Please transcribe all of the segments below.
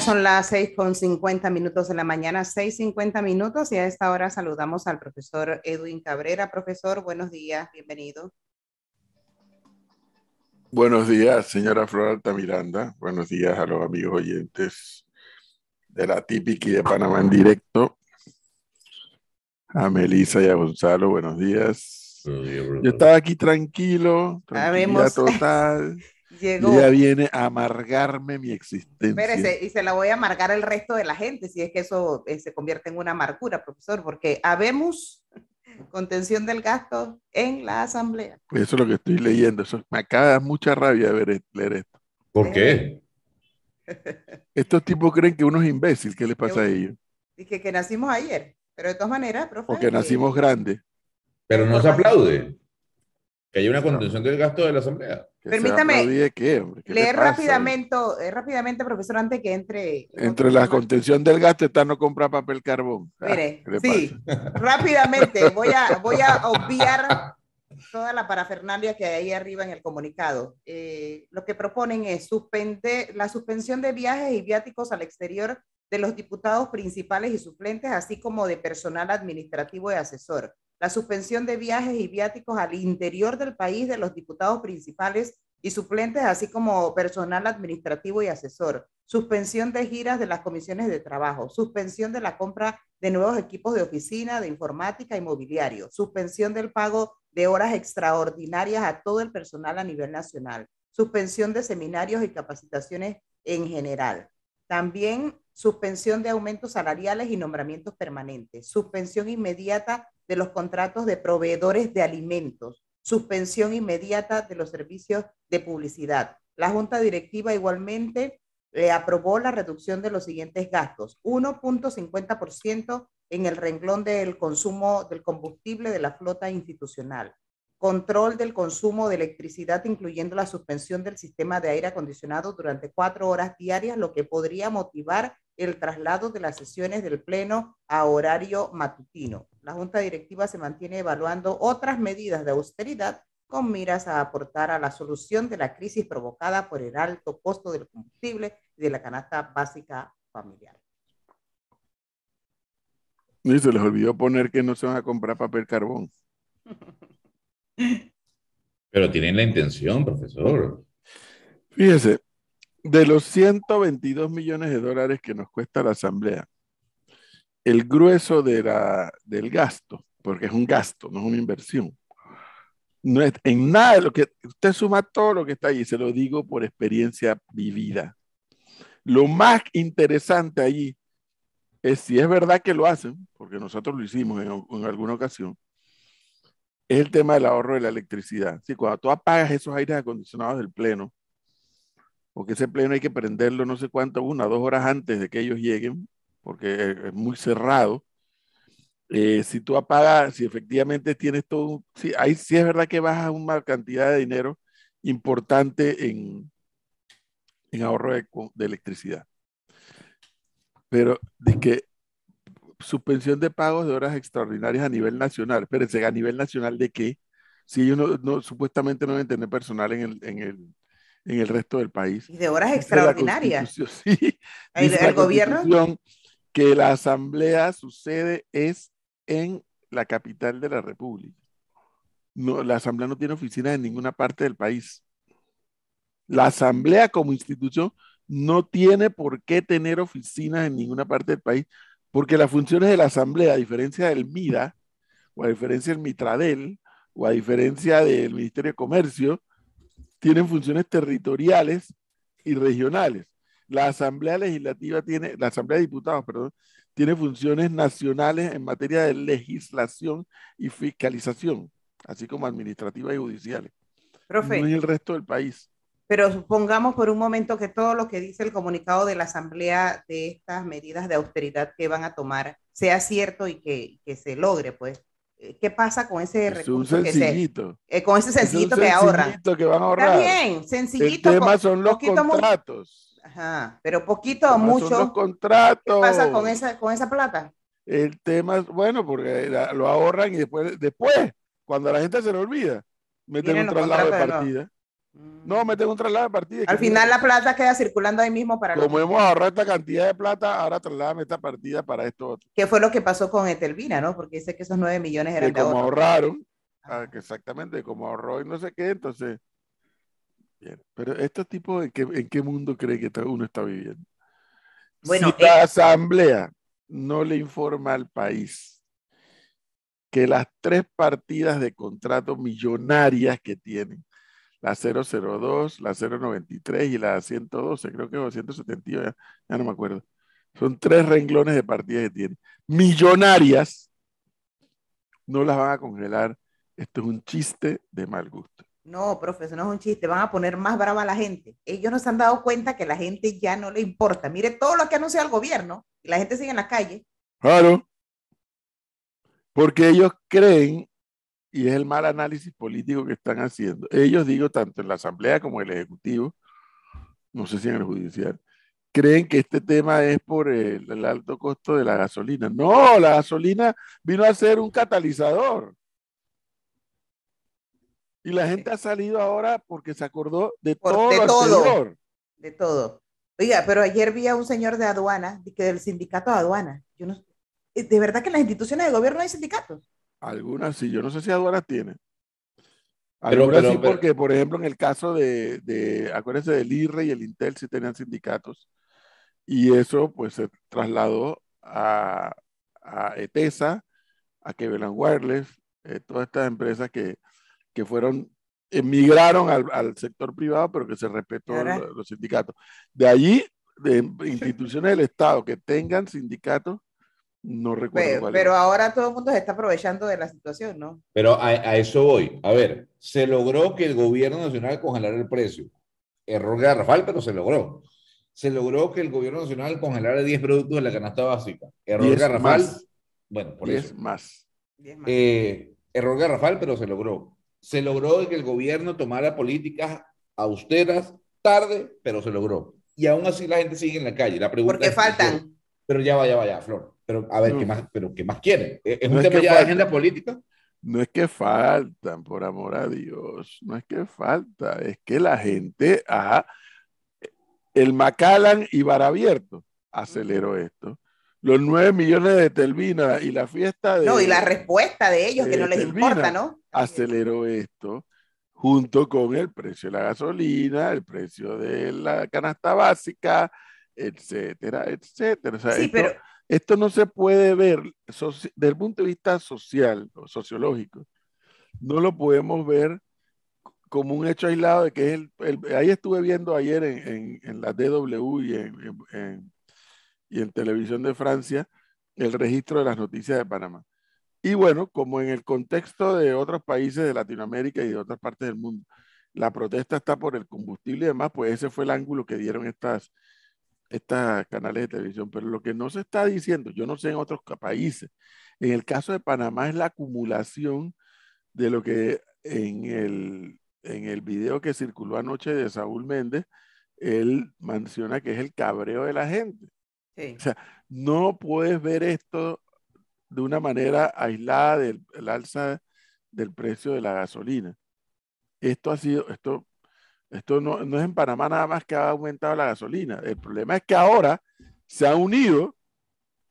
son las 6.50 minutos de la mañana, 6.50 minutos, y a esta hora saludamos al profesor Edwin Cabrera. Profesor, buenos días, bienvenido. Buenos días, señora Flor Miranda, Buenos días a los amigos oyentes de la típica y de Panamá en directo. A Melissa y a Gonzalo, buenos días. Yo estaba aquí tranquilo, tranquilidad total. Llegó. viene a amargarme mi existencia. Espérese, y se la voy a amargar al resto de la gente, si es que eso eh, se convierte en una amargura, profesor, porque habemos contención del gasto en la asamblea. Pues eso es lo que estoy leyendo. Eso, me acaba de dar mucha rabia ver, e-, leer esto. ¿Por qué? Estos tipos creen que uno es imbécil. ¿Qué les pasa a ellos? Y que, nacimos ayer, pero de todas maneras, profesor. Porque eh, nacimos grandes. Pero no se aplaude. Que haya una contención del gasto de la Asamblea. Permítame leer rápidamente, eh, rápidamente, profesor, antes que entre. Entre la contención del gasto está no comprar papel carbón. Ah, Mire, sí, rápidamente voy a, voy a obviar toda la parafernalia que hay ahí arriba en el comunicado. Eh, lo que proponen es suspender la suspensión de viajes y viáticos al exterior de los diputados principales y suplentes, así como de personal administrativo y asesor la suspensión de viajes y viáticos al interior del país de los diputados principales y suplentes, así como personal administrativo y asesor, suspensión de giras de las comisiones de trabajo, suspensión de la compra de nuevos equipos de oficina, de informática y mobiliario, suspensión del pago de horas extraordinarias a todo el personal a nivel nacional, suspensión de seminarios y capacitaciones en general. También suspensión de aumentos salariales y nombramientos permanentes, suspensión inmediata de los contratos de proveedores de alimentos, suspensión inmediata de los servicios de publicidad. La Junta Directiva igualmente le eh, aprobó la reducción de los siguientes gastos, 1.50% en el renglón del consumo del combustible de la flota institucional, control del consumo de electricidad, incluyendo la suspensión del sistema de aire acondicionado durante cuatro horas diarias, lo que podría motivar el traslado de las sesiones del Pleno a horario matutino. La Junta Directiva se mantiene evaluando otras medidas de austeridad con miras a aportar a la solución de la crisis provocada por el alto costo del combustible y de la canasta básica familiar. Y se les olvidó poner que no se van a comprar papel carbón. Pero tienen la intención, profesor. Fíjese, de los 122 millones de dólares que nos cuesta la asamblea, el grueso del gasto, porque es un gasto, no es una inversión, no es en nada de lo que usted suma todo lo que está ahí, se lo digo por experiencia vivida. Lo más interesante allí es si es verdad que lo hacen, porque nosotros lo hicimos en, alguna ocasión, es el tema del ahorro de la electricidad. Si cuando tú apagas esos aires acondicionados del pleno, porque ese pleno hay que prenderlo no sé cuánto, una, dos horas antes de que ellos lleguen, porque es muy cerrado. Eh, si tú apagas, si efectivamente tienes todo, sí, ahí sí es verdad que bajas una cantidad de dinero importante en, en ahorro de, electricidad. Pero de que suspensión de pagos de horas extraordinarias a nivel nacional, espérense, a nivel nacional de qué? Si ellos no, supuestamente no deben tener personal en el en el resto del país. Y de horas extraordinarias. Sí, el, gobierno. Que la asamblea, su sede es en la capital de la República. No, la asamblea no tiene oficinas en ninguna parte del país. La asamblea como institución no tiene por qué tener oficinas en ninguna parte del país, porque las funciones de la asamblea, a diferencia del MIDA, o a diferencia del Mitradel, o a diferencia del Ministerio de Comercio, tienen funciones territoriales y regionales. La Asamblea Legislativa tiene, la Asamblea de Diputados, perdón, tiene funciones nacionales en materia de legislación y fiscalización, así como administrativas y judiciales. Profe, no en el resto del país. Pero supongamos por un momento que todo lo que dice el comunicado de la Asamblea de estas medidas de austeridad que van a tomar sea cierto y que, que se logre, pues. Eh, ¿Qué pasa con ese recurso? Es un sencillito. Eh, con ese sencillito, es un sencillito que van a ahorrar. Está bien, sencillito. El tema son los contratos. Ajá, pero poquito o mucho. Son los contratos. ¿Qué pasa con esa, con esa plata? El tema, bueno, porque lo ahorran y después, después, cuando la gente se le olvida, meten un traslado de partida. No, meten un traslado de partida. Al final la plata queda circulando ahí mismo para... Como hemos ahorrado esta cantidad de plata, ahora trasladan esta partida para esto otro. ¿Qué fue lo que pasó con Etelvina, no? Porque dice que esos 9 millones eran de como ahorraron, ah, exactamente, como ahorró y no sé qué, entonces... Pero este tipo, ¿en qué, mundo cree que uno está viviendo? si la eh, asamblea no le informa al país que las tres partidas de contrato millonarias que tienen la 002, la 093 y la 112, creo que 272, ya, ya no me acuerdo. Son tres renglones de partidas que tienen. Millonarias no las van a congelar. Esto es un chiste de mal gusto. No, profesor, no es un chiste. Van a poner más brava a la gente. Ellos no se han dado cuenta que la gente ya no le importa. Mire todo lo que anuncia el gobierno y la gente sigue en la calle. Claro. Porque ellos creen y es el mal análisis político que están haciendo. Ellos, digo, tanto en la Asamblea como en el Ejecutivo, no sé si en el Judicial, creen que este tema es por el, alto costo de la gasolina. No, la gasolina vino a ser un catalizador. Y la gente ha salido ahora porque se acordó de todo. De todo. De todo. Oiga, pero ayer vi a un señor de aduana, que del sindicato de aduana. Yo no, eh, de verdad que en las instituciones del gobierno hay sindicatos. Algunas sí, yo no sé si aduanas tiene. Algunas pero, sí, porque, por ejemplo, en el caso de, acuérdense del IRRE y el Intel sí tenían sindicatos. Y eso, pues, se trasladó a, a ETESA, a Kevin Wireless, eh, todas estas empresas que, que fueron, emigraron al, sector privado, pero que se respetó los sindicatos. De allí, de instituciones del Estado que tengan sindicatos, no recuerdo. Pero, ahora todo el mundo se está aprovechando de la situación, ¿no? Pero a, eso voy. A ver, se logró que el gobierno nacional congelara el precio. Error garrafal, pero se logró. Se logró que el gobierno nacional congelara 10 productos de la canasta básica. Error garrafal. Bueno, por eso. más. más. Eh, error garrafal, pero se logró. Se logró que el gobierno tomara políticas austeras, tarde, pero se logró. Y aún así la gente sigue en la calle. La pregunta Porque qué faltan. Pero ya vaya, vaya, Flor. Pero a ver, ¿qué, más, pero ¿qué más quieren? E, ¿Es un tema de agenda política? No es que faltan, por amor a Dios, no es que falta, es que la gente, el Macallan y Bar Abierto aceleró esto los nueve millones de Telvina y la fiesta de... No, y la respuesta de ellos, que no les importa, ¿no? Aceleró esto junto con el precio de la gasolina, el precio de la canasta básica, etcétera, etcétera. sí, pero esto no se puede ver desde el punto de vista social o sociológico. No lo podemos ver como un hecho aislado de que ahí estuve viendo ayer en, la DW y en, y en Televisión de Francia el registro de las noticias de Panamá. Y bueno, como en el contexto de otros países de Latinoamérica y de otras partes del mundo, la protesta está por el combustible y demás, pues ese fue el ángulo que dieron estas, estas canales de televisión, pero lo que no se está diciendo, yo no sé en otros países, en el caso de Panamá es la acumulación de lo que en el, en el video que circuló anoche de Saúl Méndez, él menciona que es el cabreo de la gente. O sea, no puedes ver esto de una manera aislada del alza del precio de la gasolina. Esto ha sido, esto esto no, es en Panamá nada más que ha aumentado la gasolina. El problema es que ahora se han unido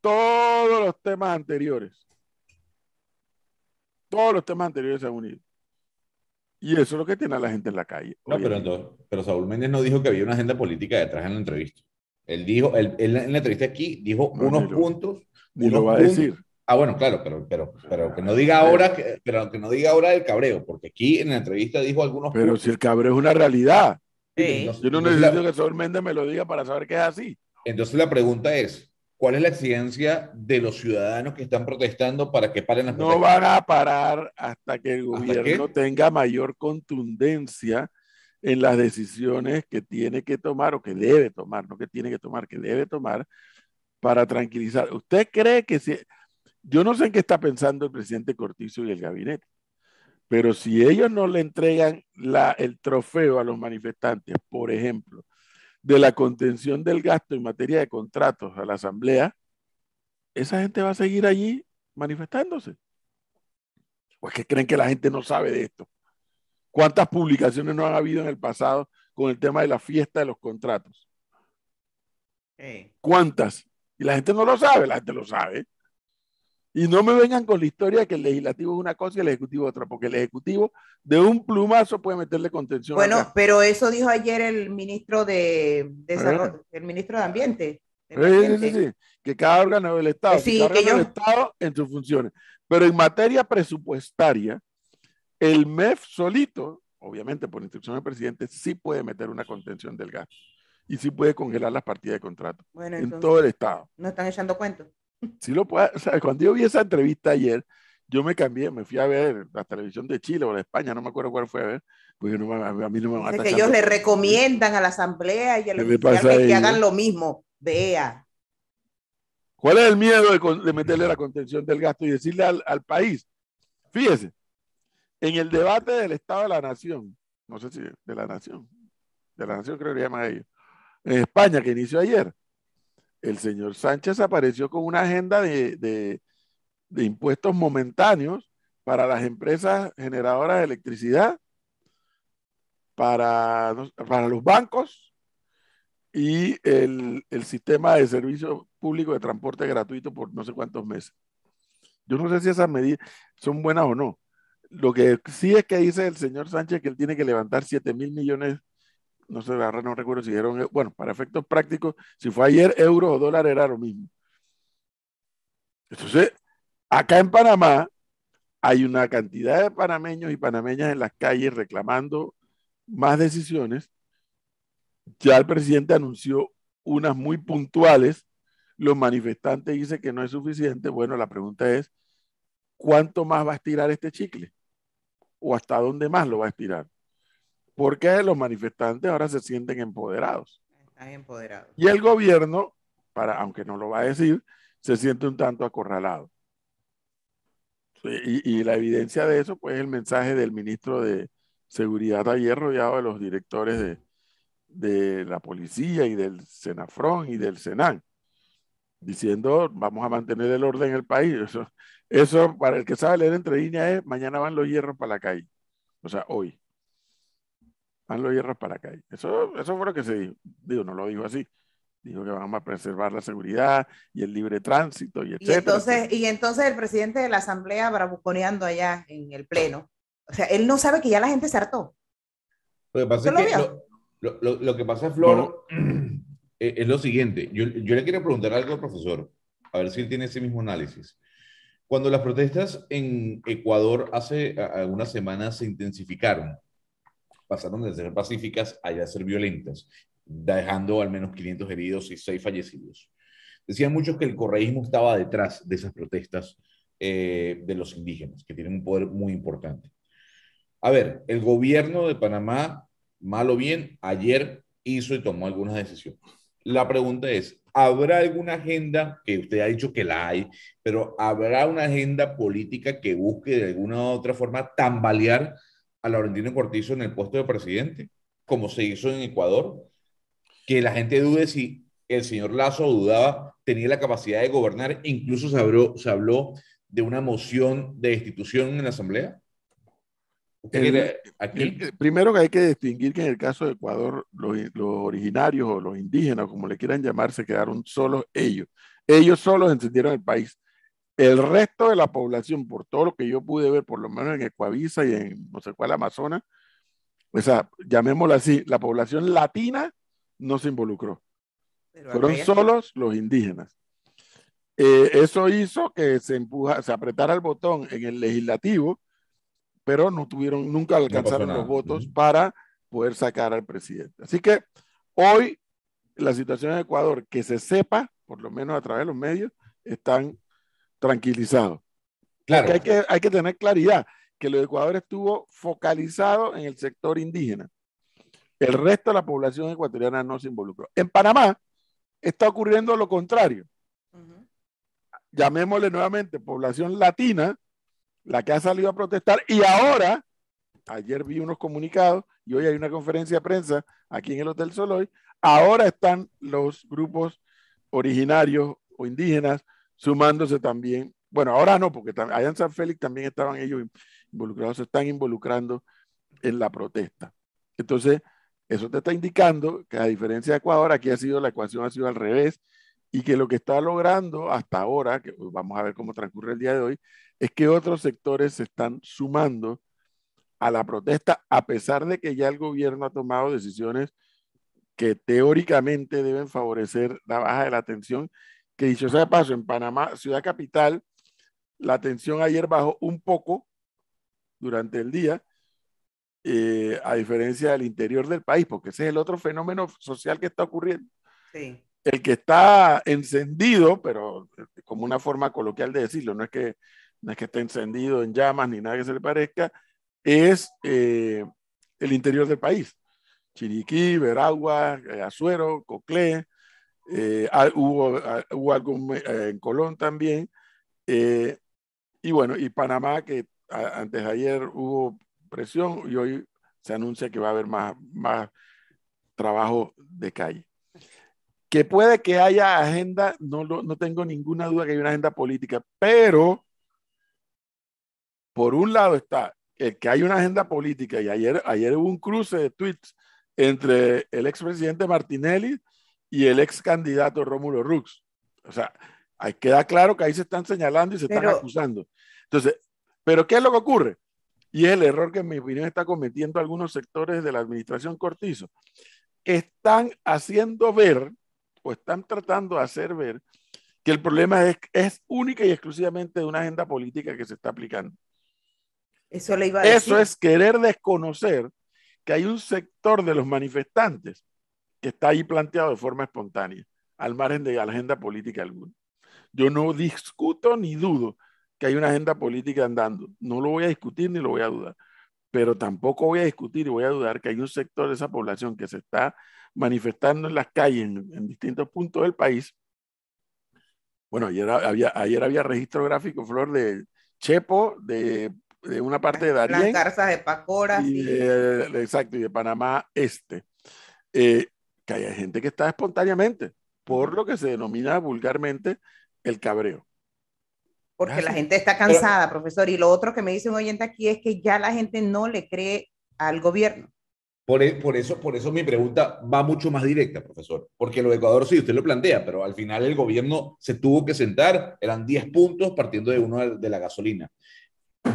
todos los temas anteriores. Todos los temas anteriores se han unido. Y eso es lo que tiene a la gente en la calle. pero, Saúl Méndez no dijo que había una agenda política detrás en la entrevista. Él dijo, él, en la entrevista aquí dijo unos puntos. y lo va a decir. Ah, bueno, claro, pero, pero, pero que no diga ahora, que, pero que no diga ahora el cabreo, porque aquí en la entrevista dijo algunos. Pero si el cabreo es una realidad. Yo no necesito que Sol Méndez me lo diga para saber que es así. Entonces la pregunta es: ¿cuál es la exigencia de los ciudadanos que están protestando para que paren las protestas? No van a parar hasta que el gobierno tenga mayor contundencia en las decisiones que tiene que tomar o que debe tomar, no que tiene que tomar, que debe tomar para tranquilizar. ¿Usted cree que si yo no sé en qué está pensando el presidente Cortizo y el gabinete, pero si ellos no le entregan el trofeo a los manifestantes, por ejemplo, de la contención del gasto en materia de contratos a la Asamblea, esa gente va a seguir allí manifestándose. ¿O creen que la gente no sabe de esto? ¿Cuántas publicaciones no han habido en el pasado con el tema de la fiesta de los contratos? Eh. ¿Cuántas? Y la gente no lo sabe, la gente lo sabe. Y no me vengan con la historia de que el legislativo es una cosa y el ejecutivo otra, porque el ejecutivo de un plumazo puede meterle contención. Bueno, pero eso dijo ayer el ministro de, Desarrollo, eh. el ministro de Ambiente. Sí, que cada órgano del Estado, cada del Estado en sus funciones. Pero en materia presupuestaria, el MEF solito, obviamente por instrucción del presidente, sí puede meter una contención del gasto y sí puede congelar las partidas de contrato en todo el Estado. No están echando cuentos lo puedo, cuando yo vi esa entrevista ayer, yo me cambié, me fui a ver la televisión de Chile o de España, no me acuerdo cuál fue a ver, porque a, mí no me va a ellos le recomiendan a la asamblea y a que hagan lo mismo, vea. ¿Cuál es el miedo de, meterle la contención del gasto y decirle al, al, país? Fíjese, en el debate del Estado de la Nación, no sé si de la Nación, de la Nación creo que le llaman a ellos, en España que inició ayer, el señor Sánchez apareció con una agenda de, impuestos momentáneos para las empresas generadoras de electricidad, para, para los bancos y el, el sistema de servicio público de transporte gratuito por no sé cuántos meses. Yo no sé si esas medidas son buenas o no. Lo que sí es que dice el señor Sánchez que él tiene que levantar 7 mil millones no sé, ahora no recuerdo si dieron, eh, bueno, para efectos prácticos, si fue ayer euro o dólar era lo mismo. Entonces, acá en Panamá hay una cantidad de panameños y panameñas en las calles reclamando más decisiones. Ya el presidente anunció unas muy puntuales. Los manifestantes dicen que no es suficiente. Bueno, la pregunta es, ¿cuánto más va a estirar este chicle? ¿O hasta dónde más lo va a estirar? porque los manifestantes ahora se sienten empoderados. Están empoderados. Y el gobierno, para, aunque no lo va a decir, se siente un tanto acorralado. Y, la evidencia de eso, pues, es el mensaje del ministro de Seguridad ayer rodeado de los directores de, la policía y del Senafrón y del Senan, diciendo vamos a mantener el orden en el país. Eso, eso para el que sabe leer entre líneas es mañana van los hierros para la calle, o sea, hoy. Hazlo hierro para acá. Eso, eso fue lo que se dijo. Digo, no lo dijo así. Dijo que vamos a preservar la seguridad y el libre tránsito y etcétera. Y entonces, y entonces el presidente de la asamblea bravuconeando allá en el pleno. O sea, él no sabe que ya la gente se hartó. Lo que pasa, es que, lo, que pasa, Flor, es, e, es, lo siguiente. Yo, yo le quiero preguntar algo al profesor, a ver si él tiene ese mismo análisis. Cuando las protestas en Ecuador hace algunas semanas se intensificaron, pasaron desde ser pacíficas a ya ser violentas, dejando al menos 500 heridos y 6 fallecidos. Decían muchos que el correísmo estaba detrás de esas protestas eh, de los indígenas, que tienen un poder muy importante. A ver, el gobierno de Panamá, mal o bien, ayer hizo y tomó algunas decisiones. La pregunta es, ¿habrá alguna agenda, que usted ha dicho que la hay, pero habrá una agenda política que busque de alguna u otra forma tambalear a Laurentino Cortizo en el puesto de presidente, como se hizo en Ecuador, que la gente dude si el señor Lazo dudaba, tenía la capacidad de gobernar, incluso se habló, de una moción de destitución en la Asamblea. primero que hay que distinguir que en el caso de Ecuador los, originarios o los indígenas, como le quieran llamar, se quedaron solos ellos. Ellos solos encendieron el país. El resto de la población, por todo lo que yo pude ver, por lo menos en Ecuavisa y en no sé cuál Amazonas, o sea, llamémoslo así, la población latina no se involucró. Fueron solos los indígenas. Eh, eso hizo que se empuja, se apretara el botón en el legislativo, pero no tuvieron, nunca alcanzaron los votos para poder sacar al presidente. Así que hoy la situación en Ecuador, que se sepa, por lo menos a través de los medios, están tranquilizado. Claro. Hay que, hay que tener claridad que lo de Ecuador estuvo focalizado en el sector indígena. El resto de la población ecuatoriana no se involucró. En Panamá está ocurriendo lo contrario. Llamémosle nuevamente población latina, la que ha salido a protestar y ahora, ayer vi unos comunicados y hoy hay una conferencia de prensa aquí en el Hotel Soloy, ahora están los grupos originarios o indígenas sumándose también. Bueno, ahora no, porque allá en San Félix también estaban ellos involucrados, se están involucrando en la protesta. Entonces, eso te está indicando que a diferencia de Ecuador, aquí ha sido la ecuación ha sido al revés y que lo que está logrando hasta ahora, que vamos a ver cómo transcurre el día de hoy, es que otros sectores se están sumando a la protesta a pesar de que ya el gobierno ha tomado decisiones que teóricamente deben favorecer la baja de la tensión que dicho sea de paso, en Panamá, ciudad capital, la tensión ayer bajó un poco durante el día, eh, a diferencia del interior del país, porque ese es el otro fenómeno social que está ocurriendo. El que está encendido, pero eh, como una forma coloquial de decirlo, no es que, no es que esté encendido en llamas ni nada que se le parezca, es eh, el interior del país. Chiriquí, Veragua, Azuero, Coclé, eh, ah, ah, hubo, algo en eh, Colón también, eh, y bueno, y Panamá, que antes de ayer hubo presión y hoy se anuncia que va a haber más, más trabajo de calle. Que puede que haya agenda, no, no tengo ninguna duda que hay una agenda política, pero por un lado está el que hay una agenda política y ayer, ayer hubo un cruce de tweets entre el expresidente Martinelli y el ex candidato Rómulo Rux. O sea, queda claro que ahí se están señalando y se están acusando. Entonces, ¿pero qué es lo que ocurre? Y es el error que en mi opinión está cometiendo algunos sectores de la administración Cortizo. Están haciendo ver o están tratando de hacer ver que el problema es, es única y exclusivamente de una agenda política que se está aplicando. Eso, Eso es querer desconocer que hay un sector de los manifestantes que está ahí planteado de forma espontánea, al margen de la agenda política alguna. Yo no discuto ni dudo que hay una agenda política andando. No lo voy a discutir ni lo voy a dudar. Pero tampoco voy a discutir y voy a dudar que hay un sector de esa población que se está manifestando en las calles, en, distintos puntos del país. Bueno, ayer había, ayer había registro gráfico, Flor, de Chepo, de, una parte de Darien. Las de Pacora. Y exacto, y de Panamá Este. Eh, que haya gente que está espontáneamente, por lo que se denomina vulgarmente el cabreo. Porque la gente está cansada, profesor. Y lo otro que me dice un oyente aquí es que ya la gente no le cree al gobierno. E, por, eso, por eso mi pregunta va mucho más directa, profesor, porque lo de Ecuador sí, usted lo plantea, pero al final el gobierno se tuvo que sentar, eran 10 puntos partiendo de uno de la gasolina.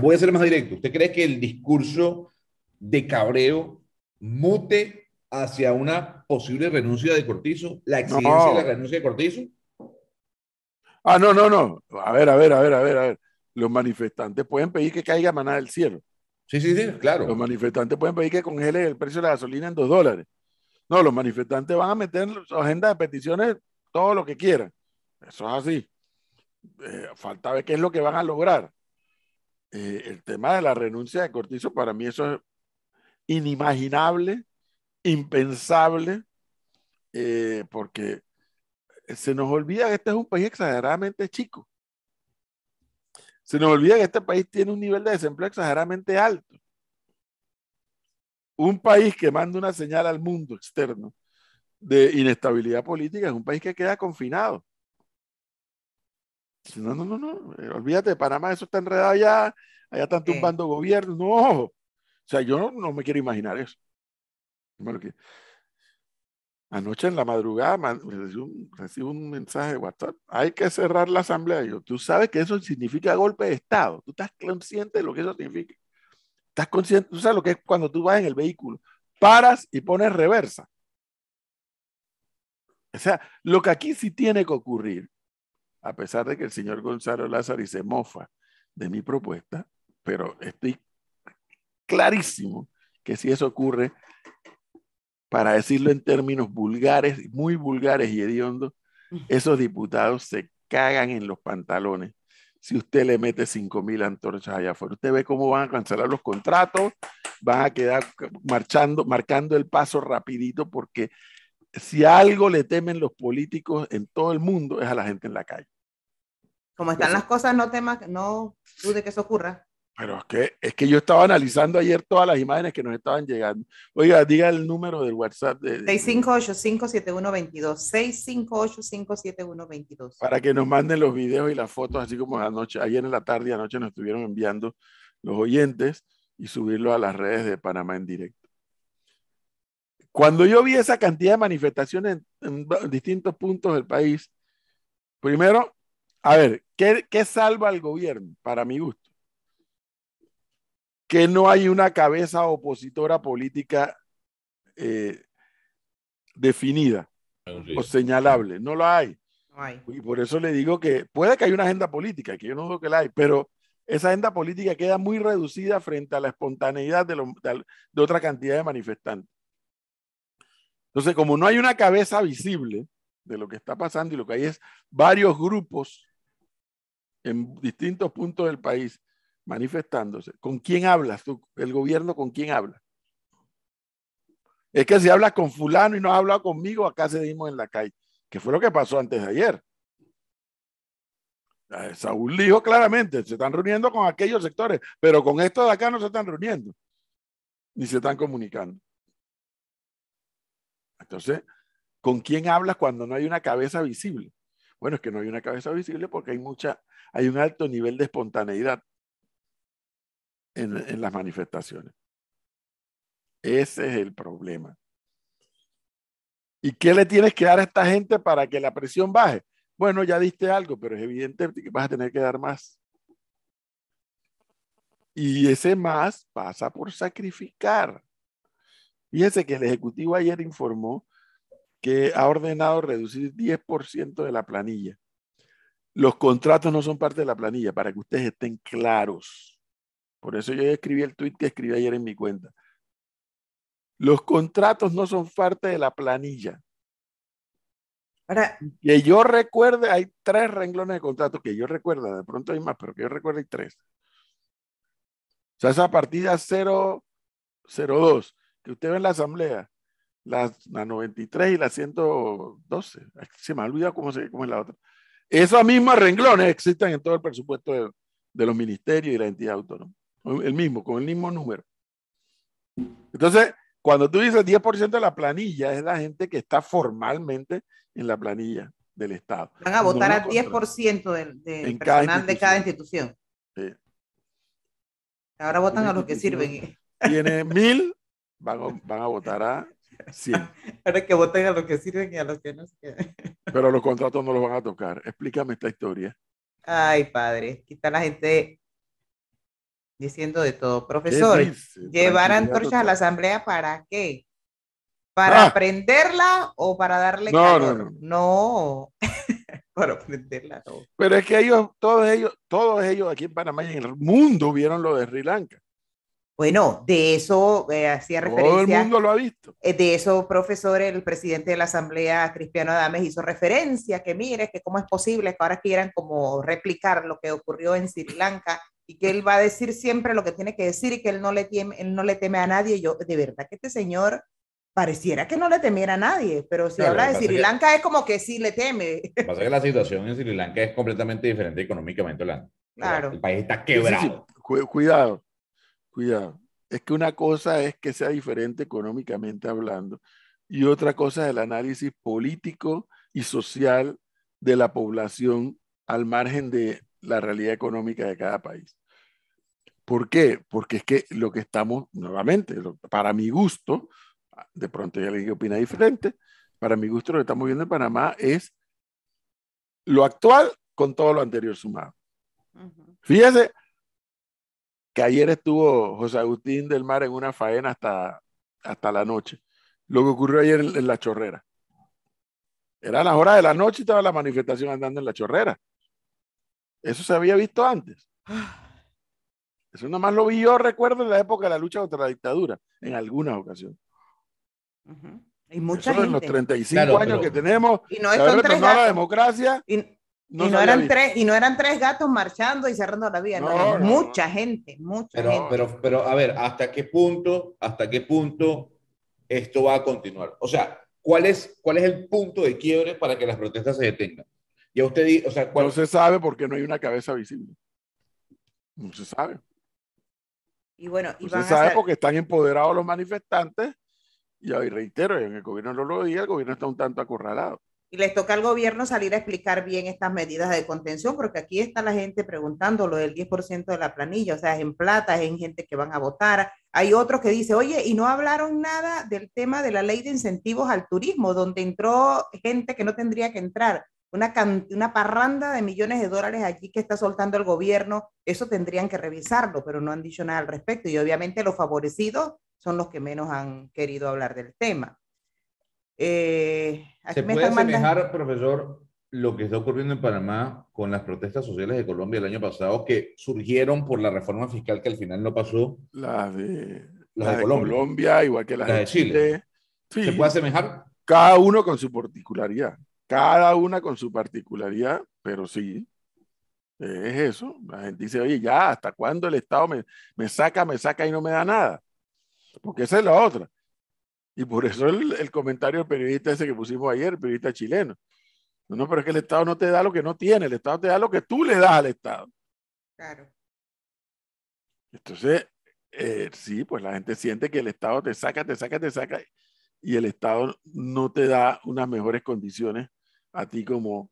Voy a ser más directo, ¿usted cree que el discurso de cabreo mute hacia una posible renuncia de Cortizo? ¿La exigencia de la renuncia de Cortizo? Ah, no, no, no. A ver, a ver, a ver, a ver, a ver. Los manifestantes pueden pedir que caiga maná del cielo. Sí, sí, sí, claro. Los manifestantes pueden pedir que congele el precio de la gasolina en dos dólares. No, los manifestantes van a meter en su agenda de peticiones todo lo que quieran. Eso es así. Eh, falta ver qué es lo que van a lograr. Eh, el tema de la renuncia de Cortizo, para mí eso es inimaginable impensable, eh, porque se nos olvida que este es un país exageradamente chico. Se nos olvida que este país tiene un nivel de desempleo exageradamente alto. Un país que manda una señal al mundo externo de inestabilidad política es un país que queda confinado. No, no, no, no. Eh, olvídate, Panamá, eso está enredado ya. Allá están tumbando gobiernos. No. O sea, yo no me quiero imaginar eso anoche en la madrugada recibo, un, mensaje de WhatsApp. Hay que cerrar la asamblea. Yo, tú sabes que eso significa golpe de Estado. Tú estás consciente de lo que eso significa. Estás consciente, tú sabes lo que es cuando tú vas en el vehículo. Paras y pones reversa. O sea, lo que aquí sí tiene que ocurrir, a pesar de que el señor Gonzalo Lázaro y se mofa de mi propuesta, pero estoy clarísimo que si eso ocurre, para decirlo en términos vulgares, muy vulgares y hediondos, esos diputados se cagan en los pantalones. Si usted le mete 5.000 mil antorchas allá afuera, usted ve cómo van a cancelar los contratos, van a quedar marchando, marcando el paso rapidito, porque si algo le temen los políticos en todo el mundo es a la gente en la calle. Como están las cosas, no temas, no dude que eso ocurra. Pero es que, es que yo estaba analizando ayer todas las imágenes que nos estaban llegando. Oiga, diga el número del WhatsApp. De, 658-571-22. 658-571-22. Para que nos manden los videos y las fotos, así como anoche, ayer en la tarde y anoche nos estuvieron enviando los oyentes y subirlos a las redes de Panamá en directo. Cuando yo vi esa cantidad de manifestaciones en, distintos puntos del país, primero, a ver, ¿qué, qué salva al gobierno? Para mi gusto que no hay una cabeza opositora política eh, definida o señalable. No lo hay. Y por eso le digo que puede que haya una agenda política, que yo no digo que la hay, pero esa agenda política queda muy reducida frente a la espontaneidad de otra cantidad de manifestantes. Entonces, como no hay una cabeza visible de lo que está pasando y lo que hay es varios grupos en distintos puntos del país manifestándose. ¿Con quién hablas tú? ¿El gobierno con quién habla? Es que si hablas con fulano y no habla hablado conmigo, acá dimos en la calle, que fue lo que pasó antes de ayer. Ah, Saúl dijo claramente, se están reuniendo con aquellos sectores, pero con estos de acá no se están reuniendo, ni se están comunicando. Entonces, ¿con quién hablas cuando no hay una cabeza visible? Bueno, es que no hay una cabeza visible porque hay mucha, hay un alto nivel de espontaneidad en, las manifestaciones. Ese es el problema. ¿Y qué le tienes que dar a esta gente para que la presión baje? Bueno, ya diste algo, pero es evidente que vas a tener que dar más. Y ese más pasa por sacrificar. Fíjese que el Ejecutivo ayer informó que ha ordenado reducir 10% de la planilla. Los contratos no son parte de la planilla, para que ustedes estén claros. Por eso yo escribí el tweet que escribí ayer en mi cuenta. Los contratos no son parte de la planilla. Ahora, que yo recuerde, hay tres renglones de contratos que yo recuerdo, de pronto hay más, pero que yo recuerdo hay tres. O sea, esa partida 002 que usted ve en la asamblea, la, 93 y la 112, se me ha cómo, se, es la otra. Esos mismos renglones existen en todo el presupuesto de, de los ministerios y la entidad autónoma. El mismo, con el mismo número. Entonces, cuando tú dices 10% de la planilla, es la gente que está formalmente en la planilla del Estado. Van a votar al 10% del, personal de cada institución. Sí. Ahora votan a los que sirven. Tiene mil, van, a, votar a 100. Ahora que voten a los que sirven y a los que no sirven. Pero los contratos no los van a tocar. Explícame esta historia. Ay, padre, aquí la gente diciendo de todo. Profesor, ¿llevar antorchas a la asamblea para qué? ¿Para aprenderla ah. prenderla o para darle no, calor? No, para prenderla no. Pero es que ellos, todos ellos, todos ellos aquí en Panamá y en el mundo vieron lo de Sri Lanka. Bueno, de eso eh, hacía referencia. Todo el mundo lo ha visto. Eh, de eso, profesor, el presidente de la Asamblea, Cristiano Adames, hizo referencia, que mire, que cómo es posible que ahora quieran como replicar lo que ocurrió en Sri Lanka y que él va a decir siempre lo que tiene que decir y que él no le teme, a nadie. Yo, de verdad que este señor pareciera que no le temiera a nadie, pero si habla de Sri Lanka es como que sí le teme. Pasa que la situación en Sri Lanka es completamente diferente económicamente hablando. Claro. El país está quebrado. cuidado, cuidado. Es que una cosa es que sea diferente económicamente hablando y otra cosa es el análisis político y social de la población al margen de la realidad económica de cada país. ¿Por qué? Porque es que lo que estamos, nuevamente, para mi gusto, ah, de pronto hay alguien que opina diferente, para mi gusto lo que estamos viendo en Panamá es lo actual con todo lo anterior sumado. Fíjese que ayer estuvo José Agustín del Mar en una faena hasta, hasta la noche. Lo que ocurrió ayer en, la chorrera. Eran las horas de la noche y estaba la manifestación andando en la chorrera. Eso se había visto antes. Ah. Eso más lo vi yo, recuerdo, en la época de la lucha contra la dictadura, en algunas ocasiones. Y mucha gente. En los 35 años que tenemos, y no la democracia. Y, no, eran tres, gatos marchando y cerrando la vía, no, mucha gente, mucha pero, gente. Pero, pero, a ver, ¿hasta qué punto, hasta qué punto esto va a continuar? O sea, ¿cuál es, cuál es el punto de quiebre para que las protestas se detengan? Ya usted, o sea, No se sabe porque no hay una cabeza visible. No se sabe. Y bueno, y sabe porque están empoderados los manifestantes. Y hoy reitero, en el gobierno no lo diga, el gobierno está un tanto acorralado. Y les toca al gobierno salir a explicar bien estas medidas de contención, porque aquí está la gente preguntando lo del 10% de la planilla, o sea, es en plata, es en gente que van a votar. Hay otros que dicen, oye, y no hablaron nada del tema de la ley de incentivos al turismo, donde entró gente que no tendría que entrar una, una parranda de millones de dólares allí que está soltando el gobierno, eso tendrían que revisarlo, pero no han dicho nada al respecto y obviamente los favorecidos son los que menos han querido hablar del tema. Eh, ¿Se puede asemejar, profesor, lo que está ocurriendo en Panamá con las protestas sociales de Colombia el año pasado que surgieron por la reforma fiscal que al final no pasó? Las de, de, Colombia. igual que las, de Chile. ¿Se puede asemejar? Cada uno con su particularidad cada una con su particularidad, pero sí, es eso. La gente dice, oye, ya, ¿hasta cuándo el Estado me, saca, me saca y no me da nada? Porque esa es la otra. Y por eso el, comentario del periodista ese que pusimos ayer, el periodista chileno. No, pero es que el Estado no te da lo que no tiene, el Estado te da lo que tú le das al Estado. Claro. Entonces, eh, sí, pues la gente siente que el Estado te saca, te saca, te saca, y el Estado no te da unas mejores condiciones a ti como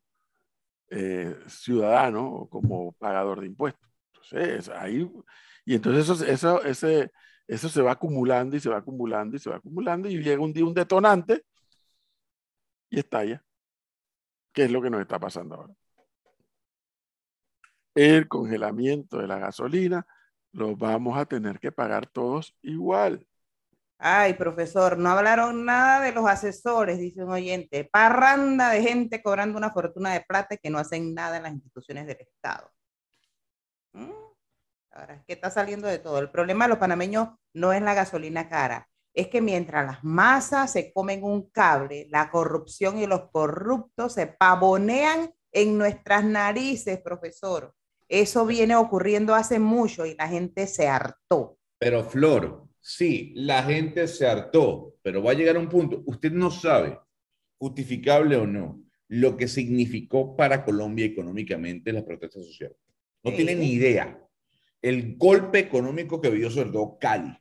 eh, ciudadano o como pagador de impuestos. Entonces, ahí, y entonces eso, eso se va acumulando y se va acumulando y se va acumulando y llega un día un detonante y estalla, qué es lo que nos está pasando ahora. El congelamiento de la gasolina lo vamos a tener que pagar todos igual. Ay, profesor, no hablaron nada de los asesores, dice un oyente. Parranda de gente cobrando una fortuna de plata que no hacen nada en las instituciones del Estado. Mm, ahora es que está saliendo de todo. El problema de los panameños no es la gasolina cara, es que mientras las masas se comen un cable, la corrupción y los corruptos se pavonean en nuestras narices, profesor. Eso viene ocurriendo hace mucho y la gente se hartó. Pero Flor, Sí, la gente se hartó, pero va a llegar a un punto, usted no sabe, justificable o no, lo que significó para Colombia económicamente las protestas sociales. No tiene ni idea. El golpe económico que vivió sobre todo Cali,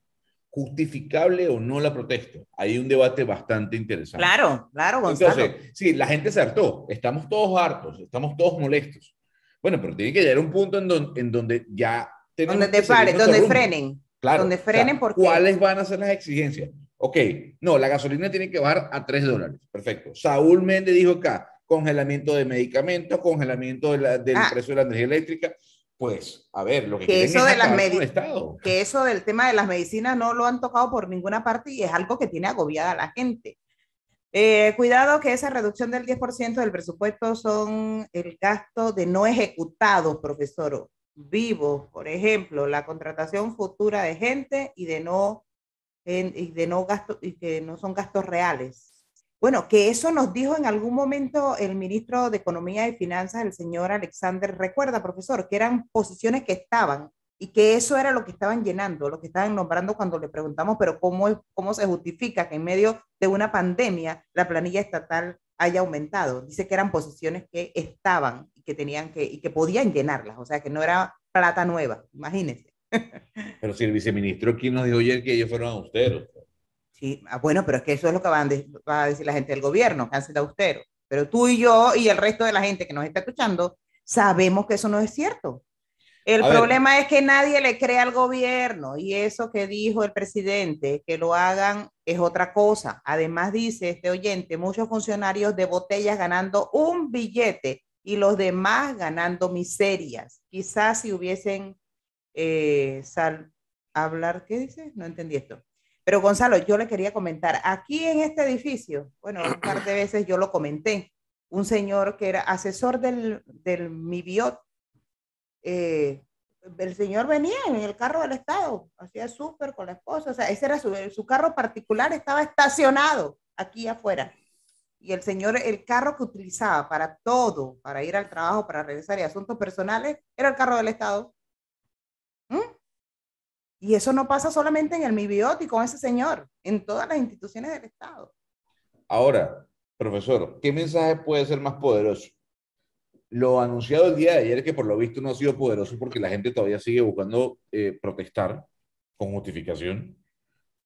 justificable o no la protesta. Hay un debate bastante interesante. Claro, claro, Gonzalo. sí, la gente se hartó, estamos todos hartos, estamos todos molestos. Bueno, pero tiene que llegar a un punto en, donde, ya... donde te pare, donde frenen. Claro. Donde frenen ¿Cuáles van a ser las exigencias? Ok, no, la gasolina tiene que bajar a 3 dólares. Perfecto. Saúl Méndez dijo acá, congelamiento de medicamentos, congelamiento de del ah. precio de la energía eléctrica. Pues, a ver, lo que, que eso de las Estado. Que eso del tema de las medicinas no lo han tocado por ninguna parte y es algo que tiene agobiada a la gente. Eh, cuidado que esa reducción del 10% del presupuesto son el gasto de no ejecutado, profesor vivo, por ejemplo, la contratación futura de gente y de no, de no gasto, y que no son gastos reales. Bueno, que eso nos dijo en algún momento el ministro de Economía y Finanzas, el señor Alexander, recuerda, profesor, que eran posiciones que estaban y que eso era lo que estaban llenando, lo que estaban nombrando cuando le preguntamos, pero ¿cómo, cómo se justifica que en medio de una pandemia la planilla estatal haya aumentado. Dice que eran posiciones que estaban y que tenían que, y que podían llenarlas, o sea que no era plata nueva, imagínese. Pero si el viceministro aquí nos dijo ayer que ellos fueron austeros. Sí, ah, bueno, pero es que eso es lo que van va a decir la gente del gobierno, que han sido austeros. Pero tú y yo y el resto de la gente que nos está escuchando sabemos que eso no es cierto. El problema es que nadie le cree al gobierno y eso que dijo el presidente, que lo hagan, es otra cosa. Además, dice este oyente, muchos funcionarios de botellas ganando un billete y los demás ganando miserias. Quizás si hubiesen eh, hablar, ¿qué dice? No entendí esto. Pero Gonzalo, yo le quería comentar, aquí en este edificio, bueno, un par de veces yo lo comenté, un señor que era asesor del, del MIBIOT, eh, el señor venía en el carro del Estado, hacía súper con la esposa, o sea, ese era su, carro particular, estaba estacionado aquí afuera. Y el señor, el carro que utilizaba para todo, para ir al trabajo, para regresar y asuntos personales, era el carro del Estado. ¿Mm? Y eso no pasa solamente en el MIBIOT con ese señor, en todas las instituciones del Estado. Ahora, profesor, ¿qué mensaje puede ser más poderoso? lo anunciado el día de ayer, que por lo visto no ha sido poderoso porque la gente todavía sigue buscando eh, protestar con justificación,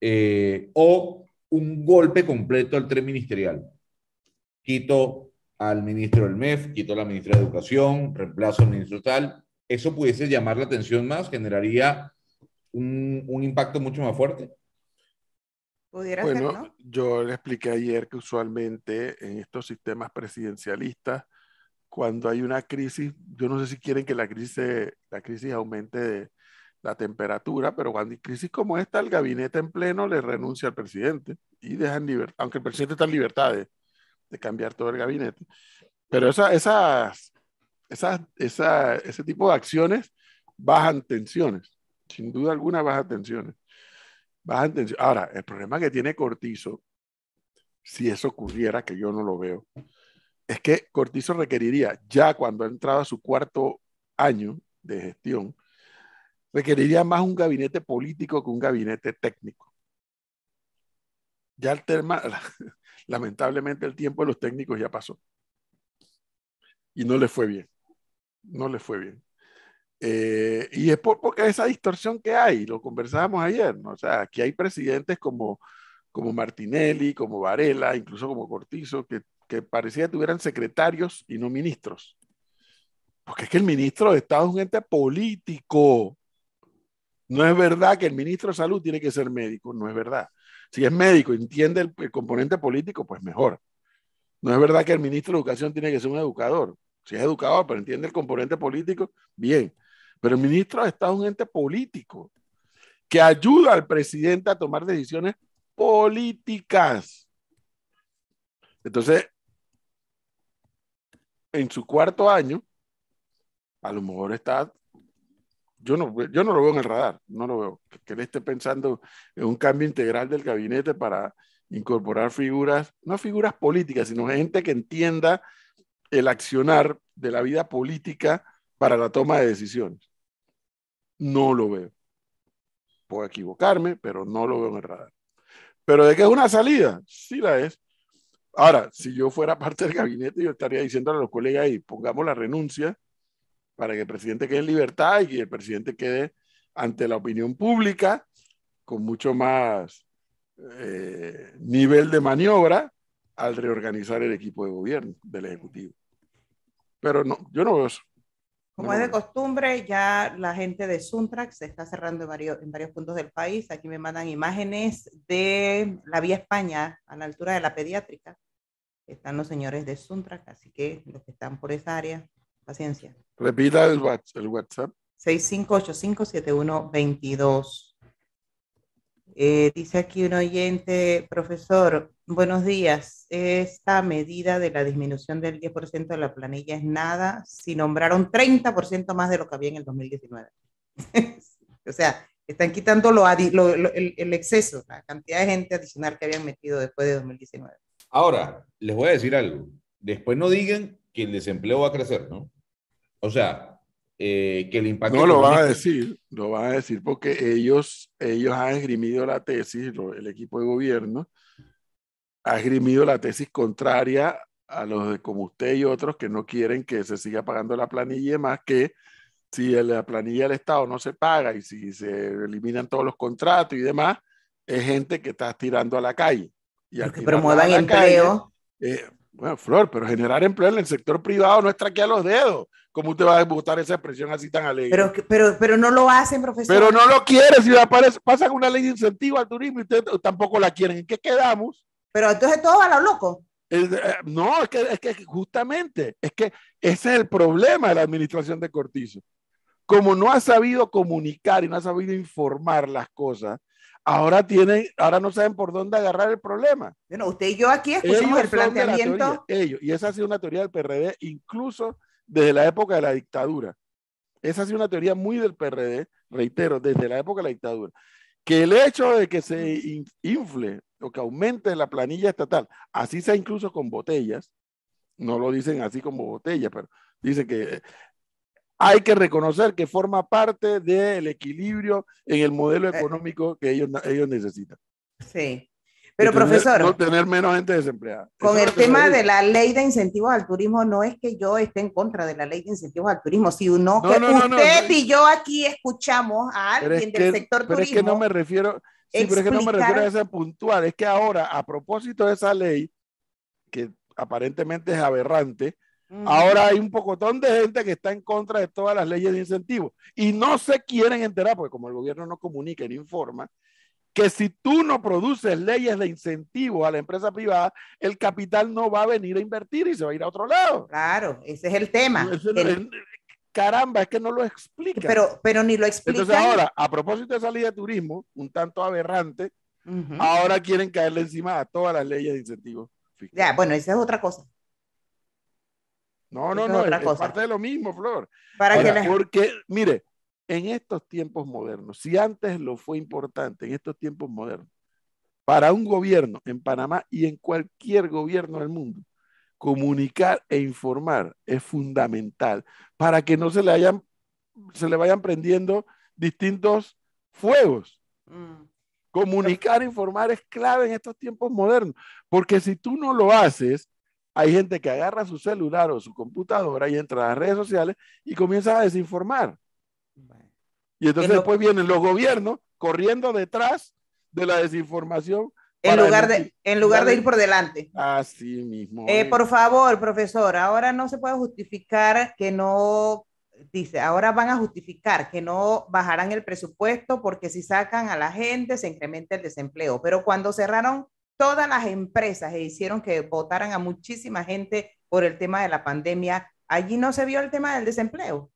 eh, o un golpe completo al tren ministerial. Quito al ministro del MEF, quito a la ministra de Educación, reemplazo al ministro tal. Eso pudiese llamar la atención más, generaría un, impacto mucho más fuerte. bueno, yo le expliqué ayer que usualmente en estos sistemas presidencialistas cuando hay una crisis, yo no sé si quieren que la crisis, la crisis aumente la temperatura, pero cuando hay crisis como esta, el gabinete en pleno le renuncia al presidente y dejan libertad, aunque el presidente está en libertad de, cambiar todo el gabinete. Pero esa, esas, esas, ese tipo de acciones bajan tensiones, sin duda alguna bajan tensiones. Bajan tensiones. Ahora, el problema que tiene Cortizo, si eso ocurriera, que yo no lo veo, es que Cortizo requeriría, ya cuando ha entrado a su cuarto año de gestión, requeriría más un gabinete político que un gabinete técnico. Ya el tema, lamentablemente el tiempo de los técnicos ya pasó. Y no le fue bien. No le fue bien. Eh, y es porque esa distorsión que hay, lo conversábamos ayer, ¿no? O sea, aquí hay presidentes como, como Martinelli, como Varela, incluso como Cortizo, que que parecía que tuvieran secretarios y no ministros. Porque es que el ministro de Estado es un ente político. No es verdad que el ministro de Salud tiene que ser médico, no es verdad. Si es médico, entiende el, componente político, pues mejor. No es verdad que el ministro de Educación tiene que ser un educador. Si es educador, pero entiende el componente político, bien. Pero el ministro de Estado es un ente político que ayuda al presidente a tomar decisiones políticas. Entonces, en su cuarto año, a lo mejor está, yo no, yo no lo veo en el radar, no lo veo, que, le él esté pensando en un cambio integral del gabinete para incorporar figuras, no figuras políticas, sino gente que entienda el accionar de la vida política para la toma de decisiones. No lo veo. Puedo equivocarme, pero no lo veo en el radar. Pero de que es una salida, sí la es. Ahora, si yo fuera parte del gabinete, yo estaría diciéndole a los colegas ahí, pongamos la renuncia para que el presidente quede en libertad y el presidente quede ante la opinión pública con mucho más eh, nivel de maniobra al reorganizar el equipo de gobierno del Ejecutivo. Pero no, yo no veo eso. Como es de costumbre, ya la gente de Suntrax se está cerrando en varios, en varios puntos del país. Aquí me mandan imágenes de la Vía España, a la altura de la pediátrica. Están los señores de Suntrax, así que los que están por esa área, paciencia. Repita el, el WhatsApp. 65857122. Eh, dice aquí un oyente, profesor, buenos días. Esta medida de la disminución del 10% de la planilla es nada si nombraron 30% más de lo que había en el 2019. o sea, están quitando lo, el, el, exceso, la cantidad de gente adicional que habían metido después de 2019. Ahora, les voy a decir algo. Después no digan que el desempleo va a crecer, ¿no? O sea, eh, el impacto... No, lo van a decir, lo van a decir porque ellos, ellos han esgrimido la tesis, el equipo de gobierno ha esgrimido la tesis contraria a los de como usted y otros que no quieren que se siga pagando la planilla más que si la planilla del Estado no se paga y si se eliminan todos los contratos y demás, es gente que está tirando a la calle. Y promuevan empleo. Eh, bueno, Flor, pero generar empleo en el sector privado no es traquear los dedos. ¿Cómo usted va a votar esa expresión así tan alegre? Pero, pero, pero no lo hacen, profesor. Pero no lo quieren. Si pasan una ley de incentivo al turismo y ustedes tampoco la quieren. ¿En qué quedamos? Pero entonces todo a lo loco. Eh, no, es que, es que justamente, es que ese es el problema de la administración de Cortizo. Como no ha sabido comunicar y no ha sabido informar las cosas, ahora tienen, ahora no saben por dónde agarrar el problema. Bueno, usted y yo aquí escuchamos el planteamiento. Ellos, y esa ha sido una teoría del PRD, incluso desde la época de la dictadura. Esa ha sido una teoría muy del PRD, reitero, desde la época de la dictadura. Que el hecho de que se infle o que aumente la planilla estatal, así sea incluso con botellas, no lo dicen así como botellas, pero dicen que eh, hay que reconocer que forma parte del equilibrio en el modelo eh. económico que ellos, ellos necesitan. Sí. Pero profesor, no tener menos gente desempleada. Con el tema de la ley de incentivos al turismo, no es que yo esté en contra de la ley de incentivos al turismo, sino uno que usted y yo aquí escuchamos a alguien del sector turismo. Pero es que no me refiero, a ese puntual, es que ahora, a propósito de esa ley, que aparentemente es aberrante, ahora hay un pocotón de gente que está en contra de todas las leyes de incentivos y no se quieren enterar, porque como el gobierno no comunica ni informa, que si tú no produces leyes de incentivo a la empresa privada, el capital no va a venir a invertir y se va a ir a otro lado. Claro, ese es el tema. Caramba, es que no lo explica. Pero, pero ni lo explica. Entonces ahora, a propósito de salida de turismo, un tanto aberrante, ahora quieren caerle encima a todas las leyes de incentivo. Ya, bueno, esa es otra cosa. No, no, no, es, parte de lo mismo, Flor. Para Porque, mire, en estos tiempos modernos, si antes lo fue importante, en estos tiempos modernos, para un gobierno en Panamá y en cualquier gobierno del mundo, comunicar e informar es fundamental para que no se le, vayan prendiendo distintos fuegos. Mm. comunicar e informar es clave en estos tiempos modernos, porque si tú no lo haces, hay gente que agarra su celular o su computadora y entra a las redes sociales y comienza a desinformar. Y entonces después vienen los gobiernos corriendo detrás de la desinformación. En lugar, de, en lugar de ir por delante. Así mismo. Eh, por favor, profesor, ahora no se puede justificar que no, dice, ahora van a justificar que no bajarán el presupuesto porque si sacan a la gente se incrementa el desempleo. Pero cuando cerraron todas las empresas e hicieron que votaran a muchísima gente por el tema de la pandemia, allí no se vio el tema del desempleo.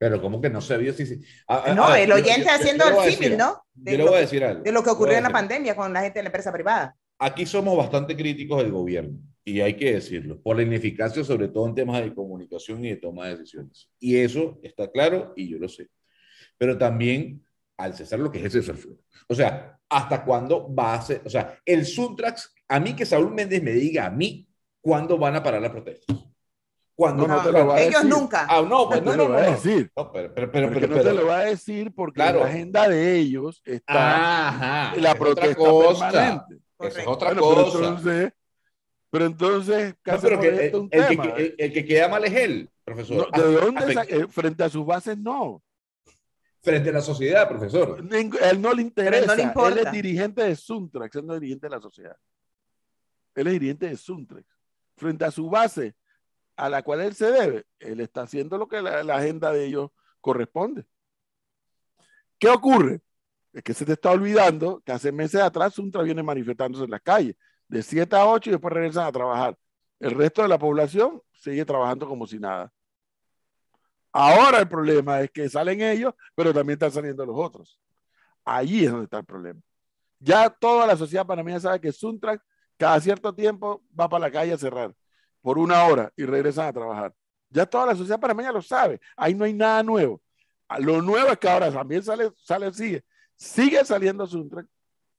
Pero como que no se vio si... Ah, ah, no, ah, el oyente haciendo el civil, ¿no? De voy a decir De lo que ocurrió en la pandemia con la gente de la empresa privada. Aquí somos bastante críticos del gobierno, y hay que decirlo, por la ineficacia, sobre todo en temas de comunicación y de toma de decisiones. Y eso está claro y yo lo sé. Pero también al cesar lo que es ese O sea, ¿hasta cuándo va a ser? O sea, el Suntrax, a mí que Saúl Méndez me diga a mí cuándo van a parar las protestas. Cuando no, te lo va a decir. ellos nunca. Ah, no, pues no, no, lo no, a decir. No, pero, pero, pero, pero no te lo va a decir porque la agenda de ellos está ah, la es protesta permanente. Esa es otra cosa. Pero entonces, casi el, Que, queda mal es él, profesor. ¿De ah, dónde? Eh, frente a sus bases, no frente a la sociedad, profesor. Él no le interesa. él es dirigente de Suntrax, él no es dirigente de la sociedad. Él es dirigente de Suntrax. Frente a su base, a la cual él se debe. Él está haciendo lo que la, agenda de ellos corresponde. ¿Qué ocurre? Es que se te está olvidando que hace meses atrás Suntra viene manifestándose en las calles, de 7 a 8 y después regresan a trabajar. El resto de la población sigue trabajando como si nada. Ahora el problema es que salen ellos, pero también están saliendo los otros. ahí es donde está el problema. Ya toda la sociedad panameña sabe que Suntra cada cierto tiempo va para la calle a cerrar por una hora y regresan a trabajar. Ya toda la sociedad panameña lo sabe. Ahí no hay nada nuevo. Ah, lo nuevo es que ahora también sale, sale sigue. Sigue saliendo Suntrack,